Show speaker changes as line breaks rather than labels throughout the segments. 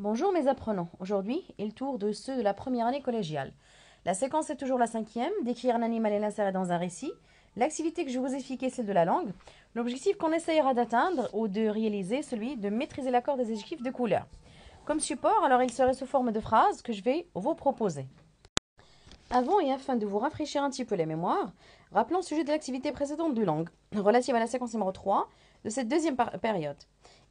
Bonjour mes apprenants, aujourd'hui est le tour de ceux de la première année collégiale. La séquence est toujours la cinquième, d'écrire un animal et l'insérer dans un récit. L'activité que je vous ai est celle de la langue. L'objectif qu'on essayera d'atteindre ou de réaliser, celui de maîtriser l'accord des adjectifs de couleur. Comme support, alors il serait sous forme de phrases que je vais vous proposer. Avant et afin de vous rafraîchir un petit peu les mémoires, rappelons le sujet de l'activité précédente de langue, relative à la séquence numéro 3 de cette deuxième période,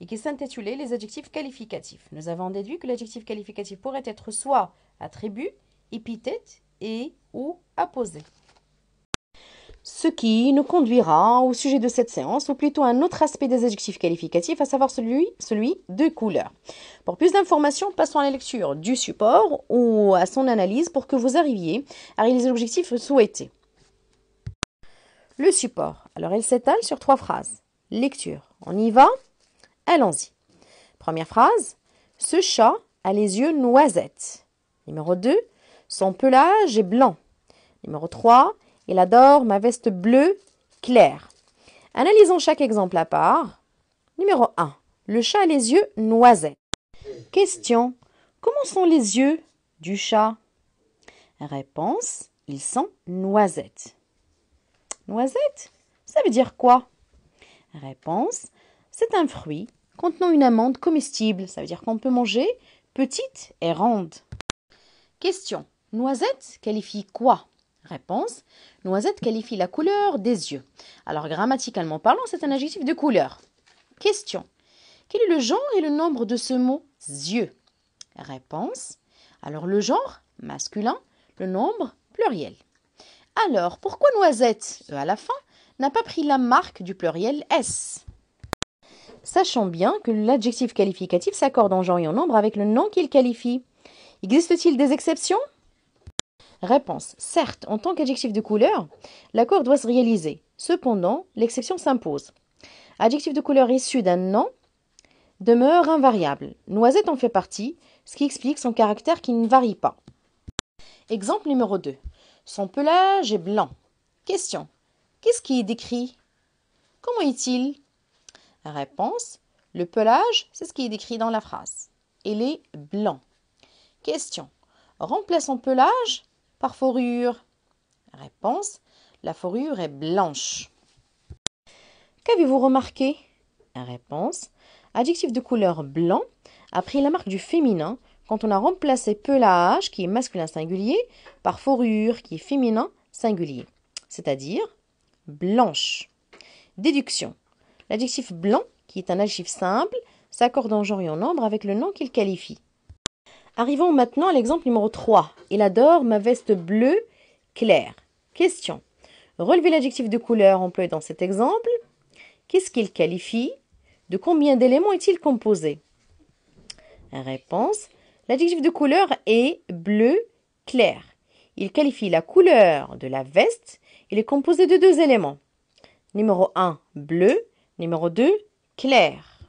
et qui s'intitulait les adjectifs qualificatifs. Nous avons déduit que l'adjectif qualificatif pourrait être soit attribut, épithète et ou apposé ce qui nous conduira au sujet de cette séance, ou plutôt à un autre aspect des adjectifs qualificatifs, à savoir celui, celui de couleur. Pour plus d'informations, passons à la lecture du support ou à son analyse pour que vous arriviez à réaliser l'objectif souhaité. Le support. Alors, il s'étale sur trois phrases. Lecture. On y va Allons-y. Première phrase. Ce chat a les yeux noisettes. Numéro 2. Son pelage est blanc. Numéro 3. Il adore ma veste bleue claire. Analysons chaque exemple à part. Numéro 1. Le chat a les yeux noisettes. Question. Comment sont les yeux du chat Réponse. Ils sont noisettes. Noisettes Ça veut dire quoi Réponse. C'est un fruit contenant une amande comestible. Ça veut dire qu'on peut manger petite et ronde. Question. Noisette qualifie quoi Réponse. Noisette qualifie la couleur des yeux. Alors grammaticalement parlant, c'est un adjectif de couleur. Question. Quel est le genre et le nombre de ce mot yeux Réponse. Alors le genre masculin, le nombre pluriel. Alors pourquoi Noisette euh, à la fin n'a pas pris la marque du pluriel s Sachant bien que l'adjectif qualificatif s'accorde en genre et en nombre avec le nom qu'il qualifie. Existe-t-il des exceptions Réponse. Certes, en tant qu'adjectif de couleur, l'accord doit se réaliser. Cependant, l'exception s'impose. Adjectif de couleur issu d'un nom demeure invariable. Noisette en fait partie, ce qui explique son caractère qui ne varie pas. Exemple numéro 2. Son pelage est blanc. Question. Qu'est-ce qui est décrit Comment est-il Réponse. Le pelage, c'est ce qui est décrit dans la phrase. Il est blanc. Question. son pelage par fourrure. Réponse La fourrure est blanche. Qu'avez-vous remarqué Réponse Adjectif de couleur blanc a pris la marque du féminin quand on a remplacé pelage, qui est masculin singulier, par fourrure, qui est féminin singulier, c'est-à-dire blanche. Déduction. L'adjectif blanc, qui est un adjectif simple, s'accorde en genre et en nombre avec le nom qu'il qualifie. Arrivons maintenant à l'exemple numéro 3. Il adore ma veste bleue claire. Question. Relevez l'adjectif de couleur employé dans cet exemple. Qu'est-ce qu'il qualifie De combien d'éléments est-il composé Réponse. L'adjectif de couleur est bleu clair. Il qualifie la couleur de la veste. Il est composé de deux éléments. Numéro 1, bleu. Numéro 2, clair.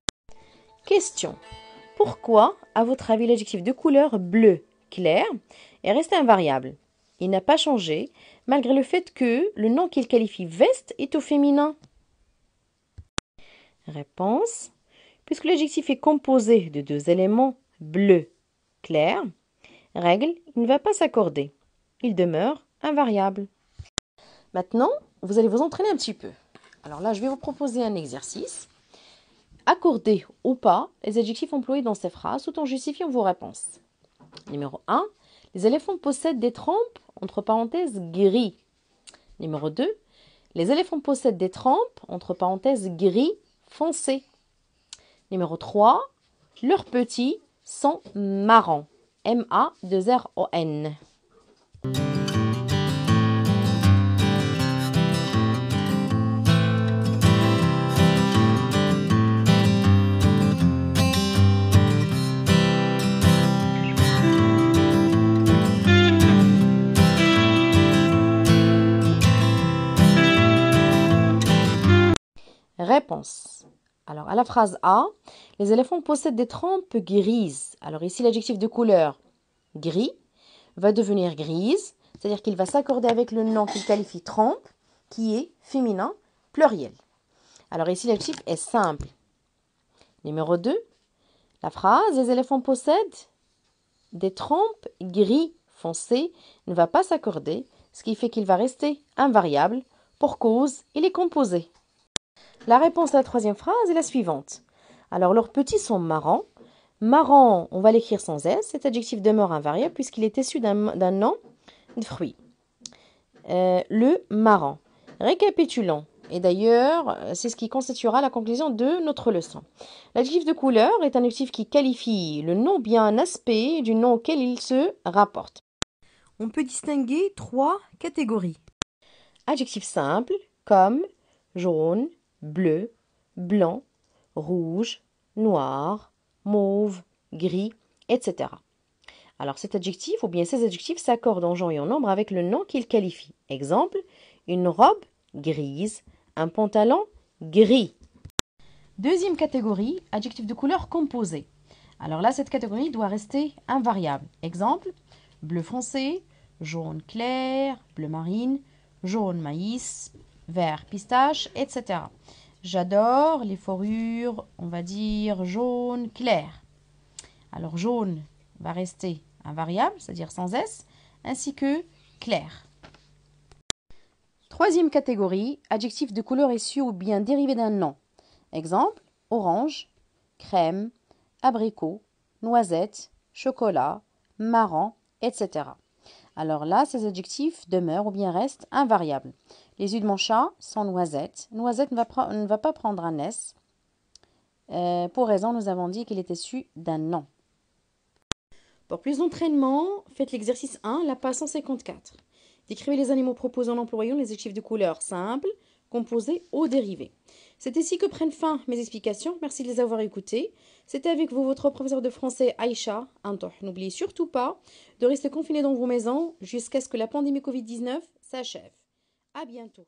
Question. Pourquoi, à votre avis, l'adjectif de couleur bleu clair est resté invariable Il n'a pas changé, malgré le fait que le nom qu'il qualifie veste est au féminin. Réponse. Puisque l'adjectif est composé de deux éléments, bleu, clair, règle, il ne va pas s'accorder. Il demeure invariable. Maintenant, vous allez vous entraîner un petit peu. Alors là, je vais vous proposer un exercice. Accordez ou pas les adjectifs employés dans ces phrases tout en justifiant vos réponses. Numéro 1. Les éléphants possèdent des trompes entre parenthèses, gris. Numéro 2. Les éléphants possèdent des trompes entre parenthèses, gris foncé. Numéro 3. Leurs petits sont marrons. M-A-2-R-O-N. Réponse. Alors, à la phrase A, les éléphants possèdent des trompes grises. Alors, ici, l'adjectif de couleur gris va devenir grise, c'est-à-dire qu'il va s'accorder avec le nom qu'il qualifie trompe, qui est féminin pluriel. Alors, ici, l'adjectif est simple. Numéro 2, la phrase les éléphants possèdent des trompes gris foncé ne va pas s'accorder, ce qui fait qu'il va rester invariable pour cause il est composé. La réponse à la troisième phrase est la suivante. Alors leurs petits sont marrants. Marrant, on va l'écrire sans S. Cet adjectif demeure invariable puisqu'il est issu d'un nom de fruit. Euh, le marrant. Récapitulons. Et d'ailleurs, c'est ce qui constituera la conclusion de notre leçon. L'adjectif de couleur est un adjectif qui qualifie le nom bien un aspect du nom auquel il se rapporte. On peut distinguer trois catégories. Adjectif simple, comme jaune, bleu, blanc, rouge, noir, mauve, gris, etc. Alors cet adjectif ou bien ces adjectifs s'accordent en genre et en nombre avec le nom qu'ils qualifient. Exemple, une robe grise, un pantalon gris. Deuxième catégorie, adjectif de couleur composé. Alors là, cette catégorie doit rester invariable. Exemple, bleu foncé, jaune clair, bleu marine, jaune maïs, vert, pistache, etc. J'adore les fourrures, on va dire, jaune clair. Alors jaune va rester invariable, c'est-à-dire sans S, ainsi que clair. Troisième catégorie, adjectifs de couleur issus ou bien dérivés d'un nom. Exemple, orange, crème, abricot, noisette, chocolat, marron, etc. Alors là, ces adjectifs demeurent ou bien restent invariables. Les yeux de mon chat sont noisettes. Noisette ne va, pas prendre un S. Euh, pour raison, nous avons dit qu'il était su d'un an. Pour plus d'entraînement, faites l'exercice 1, la page 154. Décrivez les animaux proposés en employant les adjectifs de couleurs simples, composés ou dérivés. C'est ici que prennent fin mes explications. Merci de les avoir écoutées. C'était avec vous votre professeur de français Aïcha Antoh. N'oubliez surtout pas de rester confiné dans vos maisons jusqu'à ce que la pandémie Covid-19 s'achève. À bientôt.